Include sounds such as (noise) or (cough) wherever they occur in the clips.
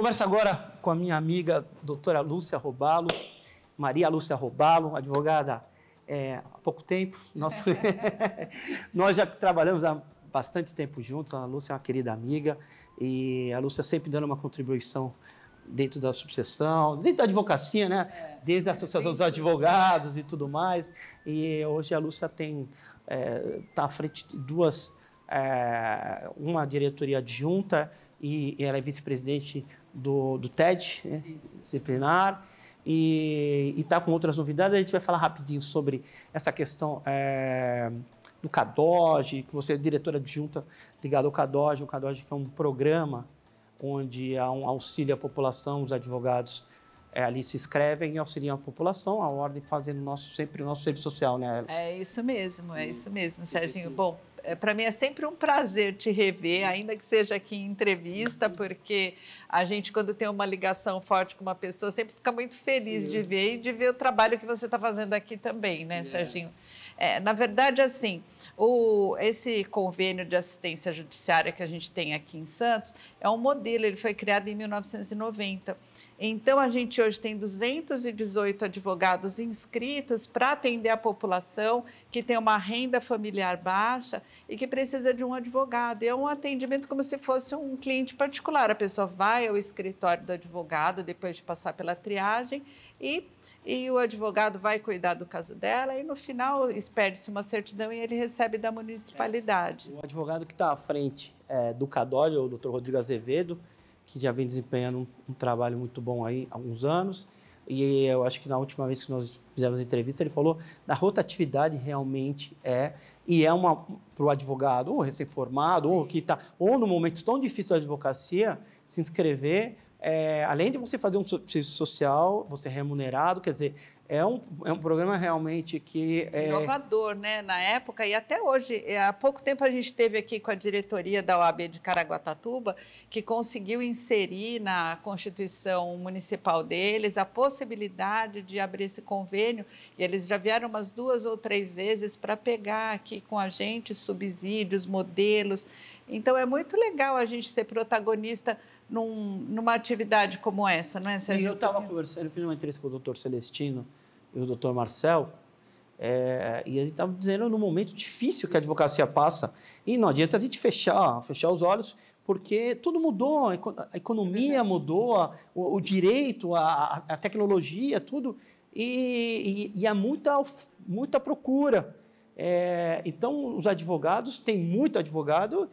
Converso agora com a minha amiga doutora Lúcia Robalo, Maria Lúcia Robalo, advogada é, há pouco tempo. (laughs) Nós já trabalhamos há bastante tempo juntos, a Lúcia é uma querida amiga e a Lúcia sempre dando uma contribuição dentro da sucessão, dentro da advocacia, né? É, Desde a Associação é dos Advogados e tudo mais. E hoje a Lúcia tem está é, tá à frente de duas, é, uma diretoria adjunta e ela é vice-presidente do, do TED né? disciplinar e está com outras novidades. A gente vai falar rapidinho sobre essa questão é, do CADOG, que você é diretora adjunta ligada ao CADOG. O CADOG que é um programa onde há um auxílio à população, os advogados é, ali se inscrevem e auxiliam a população, a ordem fazendo nosso, sempre o nosso serviço social, né? É isso mesmo, é isso mesmo, Serginho. Bom, é, para mim é sempre um prazer te rever, ainda que seja aqui em entrevista, uhum. porque a gente, quando tem uma ligação forte com uma pessoa, sempre fica muito feliz de ver e de ver o trabalho que você está fazendo aqui também, né, é. Serginho? É, na verdade, assim, o, esse convênio de assistência judiciária que a gente tem aqui em Santos é um modelo, ele foi criado em 1990. Então, a gente hoje tem 218 advogados inscritos para atender a população que tem uma renda familiar baixa e que precisa de um advogado. E é um atendimento como se fosse um cliente particular. A pessoa vai ao escritório do advogado depois de passar pela triagem e e o advogado vai cuidar do caso dela e no final espera se uma certidão e ele recebe da municipalidade. O advogado que está à frente é, do CADOL, o doutor Rodrigo Azevedo, que já vem desempenhando um, um, trabalho muito bom aí há alguns anos. E eu acho que na última vez que nós fizemos a entrevista, ele falou da rotatividade realmente é, e é uma para o advogado, ou recém-formado, ou que está, ou no momento tão difícil da advocacia, se inscrever, é, além de você fazer um serviço social, você é remunerado, quer dizer, é um, é um programa realmente que. É... Inovador, né? Na época e até hoje. É, há pouco tempo a gente teve aqui com a diretoria da OAB de Caraguatatuba, que conseguiu inserir na Constituição Municipal deles a possibilidade de abrir esse convênio. E eles já vieram umas duas ou três vezes para pegar aqui com a gente subsídios, modelos. Então é muito legal a gente ser protagonista num, numa atividade como essa, não é, Sérgio? E eu estava conversando, eu fiz uma entrevista com o doutor Celestino e o doutor Marcel, é, e a gente estava dizendo no momento difícil que a advocacia passa, e não adianta a gente fechar, fechar os olhos, porque tudo mudou, a economia é mudou, a, o, o, direito, a, a, tecnologia, tudo, e, e, e há muita, muita procura. É, então, os advogados, tem muito advogado,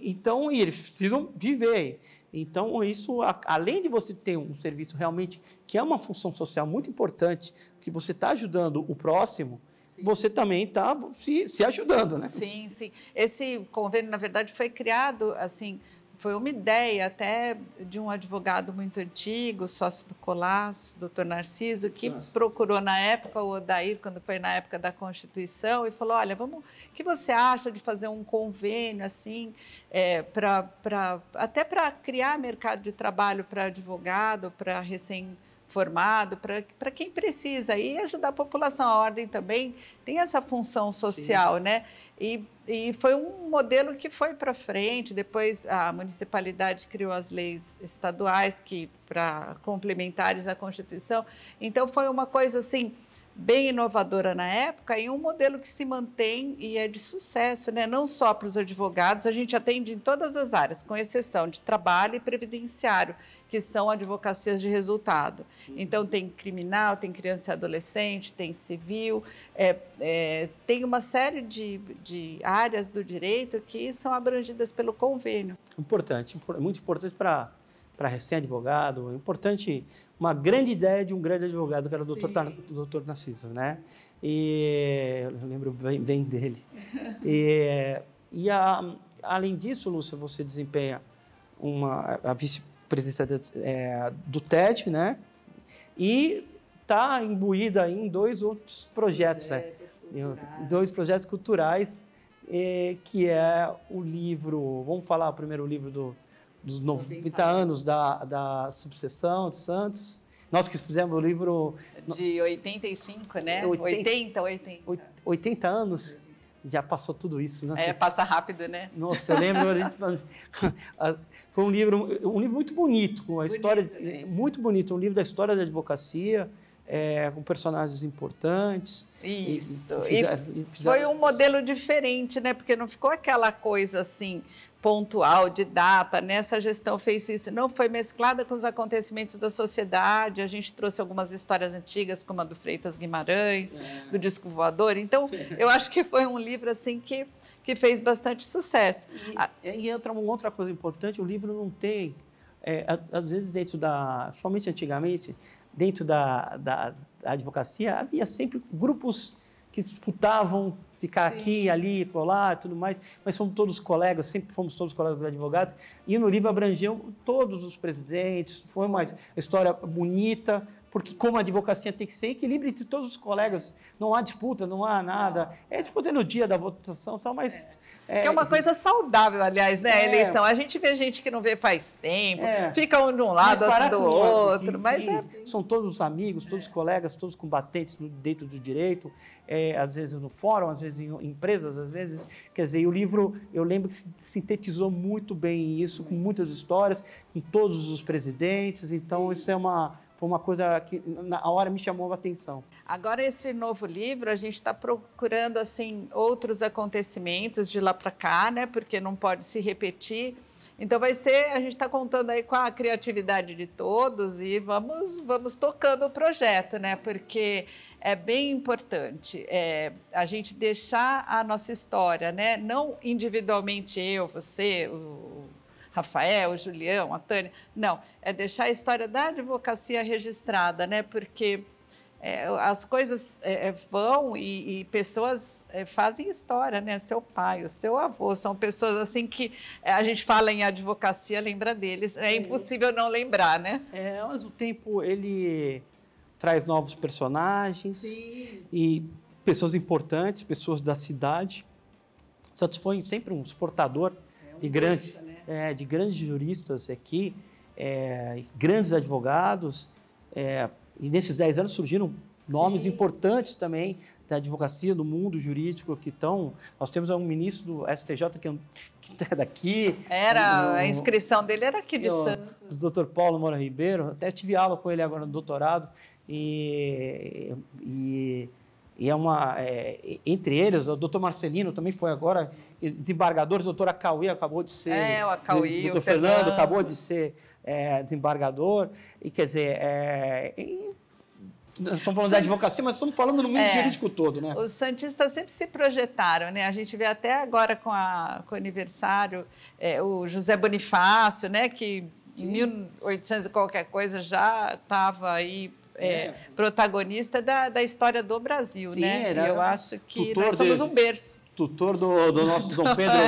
então, e eles precisam viver. Então, isso, além de você ter um serviço realmente que é uma função social muito importante, que você está ajudando o próximo, Sim. você também está se, se ajudando, né? Sim, sim. Esse convênio, na verdade, foi criado assim foi uma ideia até de um advogado muito antigo, sócio do Colasso, doutor Narciso, que Nossa. procurou na época o Odair, quando foi na época da Constituição, e falou: Olha, vamos, o que você acha de fazer um convênio assim, é, pra, pra, até para criar mercado de trabalho para advogado, para recém formado para quem precisa e ajudar a população. A ordem também tem essa função social, Sim. né? E, e foi um modelo que foi para frente. Depois a municipalidade criou as leis estaduais que para complementares à Constituição. Então foi uma coisa assim bem inovadora na época e um modelo que se mantém e é de sucesso, né? não só para os advogados, a gente atende em todas as áreas, com exceção de trabalho e previdenciário, que são advocacias de resultado. Então, tem criminal, tem criança e adolescente, tem civil, é, é, tem uma série de, de áreas do direito que são abrangidas pelo convênio. Importante, muito importante para para recém-advogado. É importante, uma grande ideia de um grande advogado, que era o doutor, doutor Narciso, né? E eu lembro bem, bem dele. (laughs) e, e a, além disso, Lúcia, você desempenha uma, a vice-presidência é, do TED, né? E está imbuída em dois outros projetos, né? dois projetos culturais, eh, que é o livro, vamos falar o primeiro livro do dos 90 anos da, da subseção de Santos. Nós que fizemos o livro. De 85, né? 80, 80. 80, 80 anos. Já passou tudo isso, né? É, passa rápido, né? Nossa, eu lembro. foi um livro, um livro muito bonito, com a bonito, história. Né? Muito bonito, um livro da história da advocacia é, com personagens importantes. Isso. E, fizeram, e fizeram... Foi um modelo diferente, né? Porque não ficou aquela coisa assim pontual de data. Nessa né? gestão fez isso. Não foi mesclada com os acontecimentos da sociedade. A gente trouxe algumas histórias antigas, como a do Freitas Guimarães, é. do disco voador. Então, (laughs) eu acho que foi um livro assim que que fez bastante sucesso. E, e entra uma outra coisa importante. O livro não tem é, às vezes dentro da, somente antigamente, dentro da, da, da advocacia, havia sempre grupos que disputavam ficar Sim. aqui, ali, colar e tudo mais, mas somos todos colegas, sempre fomos todos colegas dos advogados, e no livro abrangeu todos os presidentes, foi uma história bonita, porque como a advocacia tem que ser equilíbrio entre todos os colegas, não há disputa, não há nada. É disputa no dia da votação, só mais. É. é, uma é, coisa saudável, aliás, né? A é. eleição. A gente vê gente que não vê faz tempo, é. fica um de um lado, outro do outro. mas São todos amigos, todos colegas, todos combatentes dentro do direito, às vezes no fórum, às vezes em empresas, às vezes. Quer dizer, e o livro, eu lembro que sintetizou muito bem isso, com muitas histórias, com todos os presidentes. Então, isso é uma foi uma coisa que na hora me chamou a atenção. Agora esse novo livro a gente está procurando assim outros acontecimentos de lá para cá, né? Porque não pode se repetir. Então vai ser, a gente está contando aí com a criatividade de todos e vamos, vamos tocando o projeto, né? Porque é bem importante é, a gente deixar a nossa história, né? Não individualmente eu, você, o Rafael, o Julião, a Tânia. Não, é deixar a história da advocacia registrada, né? Porque é, as coisas é, é vão e, e pessoas é, fazem história, né? Seu pai, o seu avô, são pessoas assim que é, a gente fala em advocacia, lembra deles. É impossível não lembrar, né? É, mas o tempo ele traz novos personagens Sim. e pessoas importantes, pessoas da cidade. Santos foi sempre um exportador é, um de grandes, né? é, de grandes juristas aqui, é, grandes advogados, é, e nesses 10 anos surgiram nomes Sim. importantes também da advocacia, do mundo jurídico que estão. Nós temos um ministro do STJ que, que é tá daqui. Era, a inscrição dele era aqui de no, Santos. O doutor Paulo Moura Ribeiro, até tive aula com ele agora no doutorado, e, e e é uma, é, entre eles, o doutor Marcelino também foi agora, desembargador, a doutora Acauí acabou de ser. É, o Acauí, doutor o Fernando, Fernando acabou de ser é, desembargador. E quer dizer, é, e, nós estamos falando Sim. da advocacia, mas estamos falando no mundo é, jurídico todo, né? Os Santistas sempre se projetaram, né? A gente vê até agora com, a, com o aniversário é, o José Bonifácio, né? Que em 1800 e qualquer coisa já estava aí é, é, protagonista da, da história do Brasil, Sim, né? Era, eu acho que nós somos de, um berço. Tutor do, do nosso Dom (laughs) Pedro,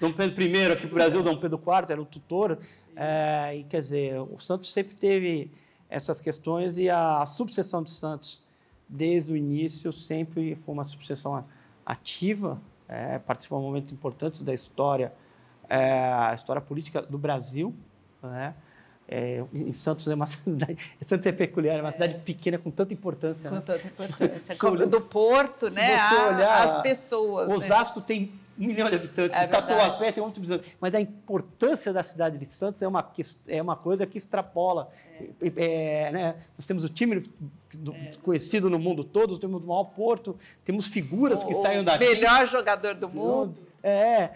Dom Pedro I aqui no Brasil, Dom Pedro IV era o tutor. É, e quer dizer, o Santos sempre teve essas questões e a, a subseção de Santos desde o início sempre foi uma subseção ativa, é, participou de momentos importantes da história, é, a história política do Brasil, né? É, em Santos é uma (laughs) cidade, Santos é peculiar, é uma é. cidade pequena com tanta importância. Com né? tanta importância. Se, olhar, do Porto, né? Ah, olhar, as pessoas. Né? Osasco né? tem um milhão de habitantes, é Tatuapé tem um milhão de Mas a importância da cidade de Santos é uma, é uma coisa que extrapola. É. é. É, né? Nós temos o time do, do, é. conhecido no mundo todo, temos o maior porto, temos figuras o, que saem daqui. melhor jogador do mundo. É,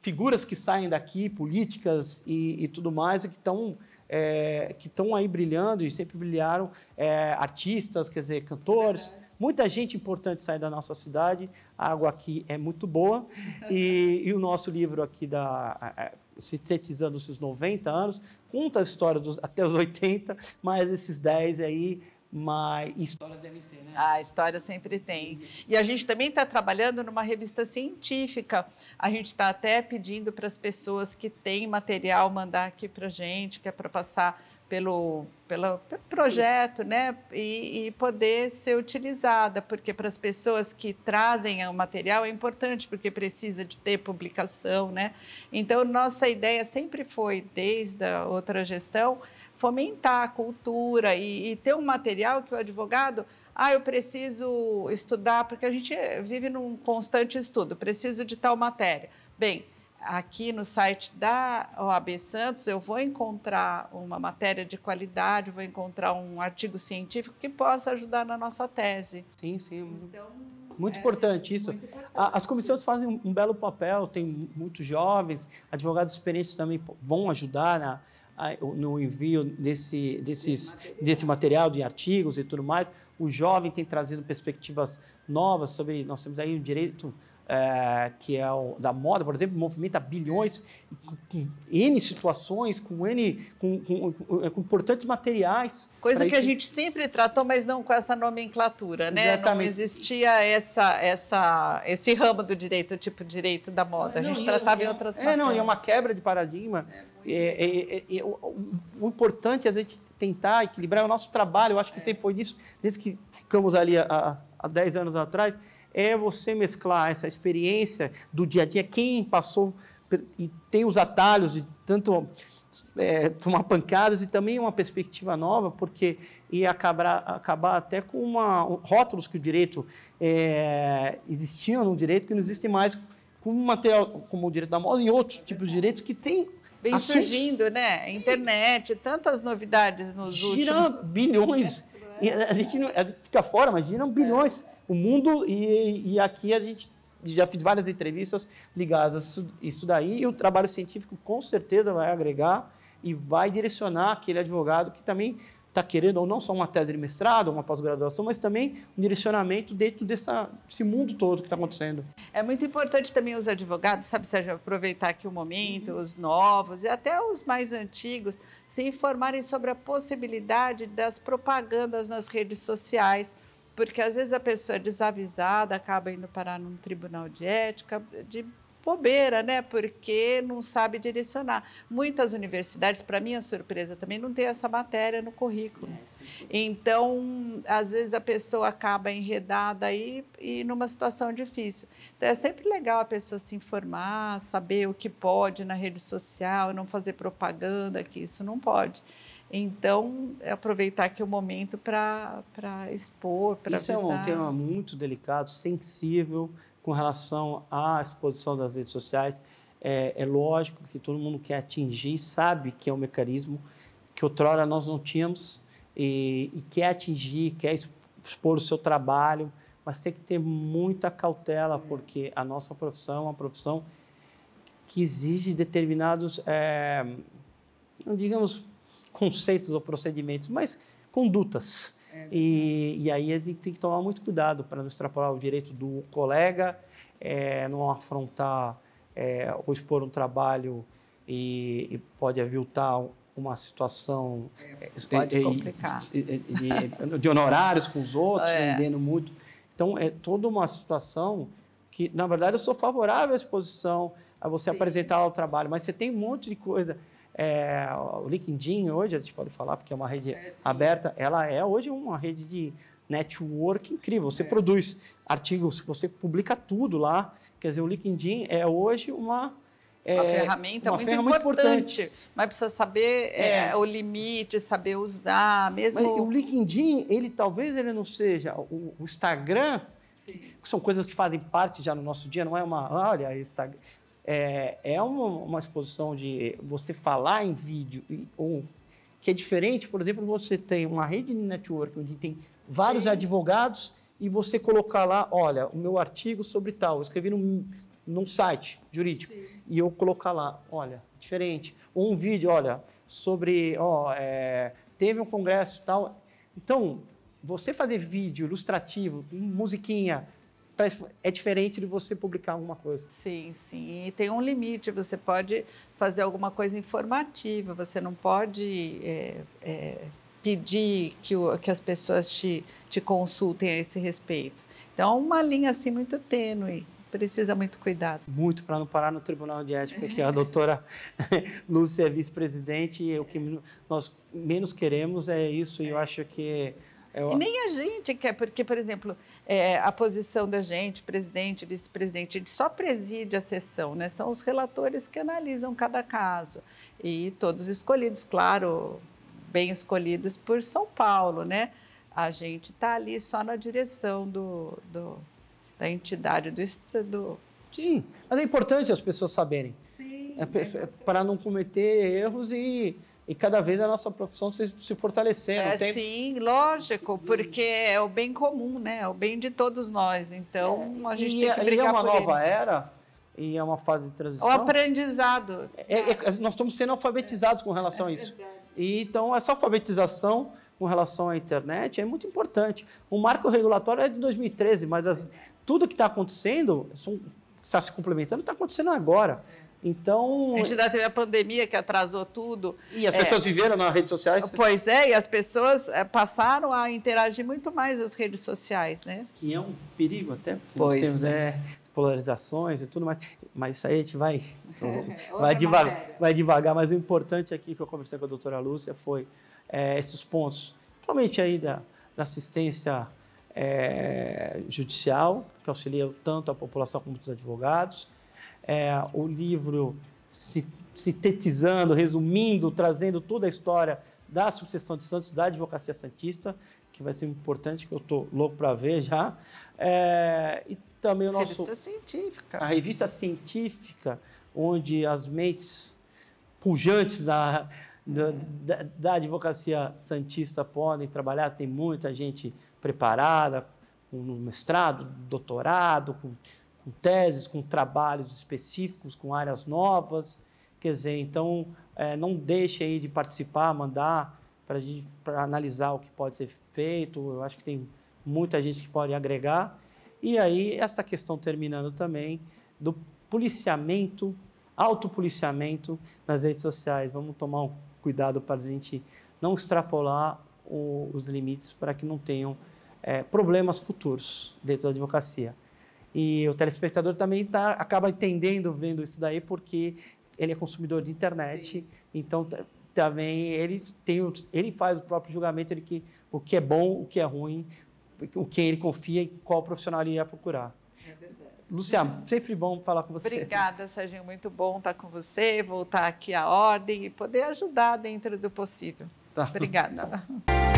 figuras que saem daqui, políticas e, e tudo mais, que estão é, que estão aí brilhando e sempre brilharam é, artistas, quer dizer, cantores. É Muita gente importante sai da nossa cidade, a água aqui é muito boa. (laughs) E, e o nosso livro aqui, da, sintetizando esses 90 anos, conta a história dos, até os 80, mas esses 10 aí mas histórias devem ter, né? Ah, história sempre tem. E a gente também está trabalhando numa revista científica. A gente está até pedindo para as pessoas que têm material mandar aqui para gente, que é para passar pelo, pelo, projeto, né? E, e, poder ser utilizada, porque para as pessoas que trazem o material é importante, porque precisa de ter publicação, né? Então, nossa ideia sempre foi, desde a outra gestão, fomentar a cultura e, e ter um material que o advogado ah, eu preciso estudar, porque a gente vive num constante estudo, preciso de tal matéria. Bem, aqui no site da OAB Santos, eu vou encontrar uma matéria de qualidade, vou encontrar um artigo científico que possa ajudar na nossa tese. Sim, sim. Então, muito é, importante isso. Muito importante. As comissões fazem um belo papel, tem muitos jovens, advogados experientes também vão ajudar na, no envio desse, desses, material. desse material, de artigos e tudo mais. O jovem tem trazido perspectivas novas sobre. Nós temos aí o direito é, que é o, da moda, por exemplo, movimenta bilhões, com, com N situações, com N, com, com, com importantes materiais. Coisa que a gente sempre tratou, mas não com essa nomenclatura, né? Exatamente. Não existia essa, essa, esse ramo do direito, tipo direito da moda. Não, a gente não, tratava eu, em é outras É, não, e é uma quebra de paradigma. É, é, o, o, importante é a gente tentar equilibrar o nosso trabalho, eu acho que é. sempre foi nisso, desde que ficamos ali há, há 10 anos atrás, é você mesclar essa experiência do dia a dia, quem passou e tem os atalhos de tanto é, tomar pancadas e também uma perspectiva nova, porque ia acabar, acabar até com uma, rótulos que o direito é, existiam no direito que não existem mais, como material, como o direito da moda e outros tipos de direitos que tem Vem surgindo, né? Internet, tantas novidades nos Gira últimos... bilhões a gente não, fica fora, mas giram bilhões. O mundo, e, e aqui a gente já fiz várias entrevistas ligadas a isso daí, e o trabalho científico com certeza vai agregar e vai direcionar aquele advogado que também está querendo ou não só uma tese de mestrado, uma pós-graduação, mas também um direcionamento dentro dessa, desse mundo todo que está acontecendo. É muito importante também os advogados, sabe, Sérgio, aproveitar aqui o momento, uhum. os novos e até os mais antigos, se informarem sobre a possibilidade das propagandas nas redes sociais, porque às vezes a pessoa é desavisada acaba indo parar num tribunal de ética, de bobeira, né? Porque não sabe direcionar. Muitas universidades, para minha surpresa, também não tem essa matéria no currículo. É, é então, às vezes a pessoa acaba enredada aí e numa situação difícil. Então, é sempre legal a pessoa se informar, saber o que pode na rede social, não fazer propaganda, que isso não pode. Então, é aproveitar aqui o momento para expor, para Isso avisar. é um tema muito delicado, sensível, com relação à exposição das redes sociais, é, é lógico que todo mundo quer atingir, sabe que é um mecanismo que outrora nós não tínhamos e, e quer atingir, quer expor o seu trabalho, mas tem que ter muita cautela, porque a nossa profissão é uma profissão que exige determinados, é, digamos, conceitos ou procedimentos, mas condutas é e, e aí a gente tem que tomar muito cuidado para não extrapolar o direito do colega, é, não afrontar é, ou expor um trabalho e, e pode aviltar uma situação é, é, de, de, de, honorários com os outros, vendendo é. muito. Então, é toda uma situação que, na verdade, eu sou favorável à exposição, a você Sim. apresentar o trabalho, mas você tem um monte de coisa é, o LinkedIn hoje, a gente pode falar, porque é uma rede é, aberta, ela é hoje uma rede de network incrível. Você é. produz artigos, você publica tudo lá. Quer dizer, o LinkedIn é hoje uma é, uma ferramenta uma muito ferramenta importante, importante, mas precisa saber é. É, o limite, saber usar mesmo. Mas o LinkedIn, ele talvez ele não seja o, o Instagram, Sim. que são coisas que fazem parte já no nosso dia, não é uma, ah, olha, Instagram é, é uma, uma exposição de você falar em vídeo, ou que é diferente, por exemplo, você tem uma rede de network onde tem vários Sim. advogados e você colocar lá, olha, o meu artigo sobre tal, eu escrevi num, num site jurídico, Sim. e eu colocar lá, olha, diferente. Ou um vídeo, olha, sobre, ó, é, teve um congresso tal. Então, você fazer vídeo ilustrativo, musiquinha, pra, é diferente de você publicar alguma coisa. Sim, sim. E tem um limite. Você pode fazer alguma coisa informativa, você não pode. É, é, pedir que, o, que as pessoas te, te consultem a esse respeito. Então, uma linha assim muito tênue precisa muito cuidado. Muito, para não parar no Tribunal de Ética, que é a doutora (laughs) Lúcia é vice-presidente, e o que nós menos queremos é isso, e eu acho que eu... É e nem a gente quer, porque, por exemplo, é, a posição da gente, presidente, vice-presidente, a gente só preside a sessão, né? São os relatores que analisam cada caso. E todos escolhidos, claro, bem escolhidos por São Paulo, né? A gente está ali só na direção do, do da entidade, do, Sim, mas é importante as pessoas saberem. Sim. É, é para é não cometer erros e e cada vez a nossa profissão se, se fortalecendo. É, tem... Sim, lógico, porque é o bem comum, né? É o bem de todos nós. Então, é, a gente e, tem é, que brigar E é uma nova ele. era e é uma fase de transição. O é aprendizado. É, é nós estamos sendo alfabetizados com relação a isso. E, então, essa alfabetização com relação à internet é muito importante. O marco regulatório é de 2013, mas as, tudo que está acontecendo, está se complementando, está acontecendo agora. Então. A gente ainda teve a pandemia que atrasou tudo. E as pessoas é, viveram nas redes sociais? Pois é, e as pessoas eh, passaram a interagir muito mais nas redes sociais, né? Que é um perigo até, porque pois, nós temos né? é, polarizações e tudo mais. Mas isso aí a gente vai, (laughs) vai, devagar, vai devagar. Mas o importante aqui que eu conversei com a doutora Lúcia foi é, esses pontos, principalmente aí da, da assistência é, judicial, que auxilia tanto a população como os advogados é, o livro sintetizando, resumindo, trazendo toda a história da sucessão de Santos, da advocacia santista, que vai ser importante, que eu estou louco para ver já. É, e também o nosso... A revista científica. A revista científica, onde as mentes pujantes da, da, da, da advocacia santista podem trabalhar. Tem muita gente preparada, com mestrado, doutorado, com com teses, com trabalhos específicos, com áreas novas. Quer dizer, então é, não deixe aí de participar, mandar para gente analisar o que pode ser feito. Eu acho que tem muita gente que pode agregar. E aí essa questão terminando também do policiamento, autopoliciamento nas redes sociais. Vamos tomar um cuidado para a gente não extrapolar o, os limites para que não tenham é, problemas futuros dentro da advocacia. E o telespectador também tá, acaba entendendo, vendo isso daí, porque ele é consumidor de internet, Sim. então também ele, tem, ele faz o próprio julgamento de que, o que é bom, o que é ruim, o que ele confia e qual profissional ele ia procurar. É Luciano, sempre bom falar com você. Obrigada, Serginho. Muito bom estar com você, voltar aqui à ordem e poder ajudar dentro do possível. Tá. Obrigada. Tá.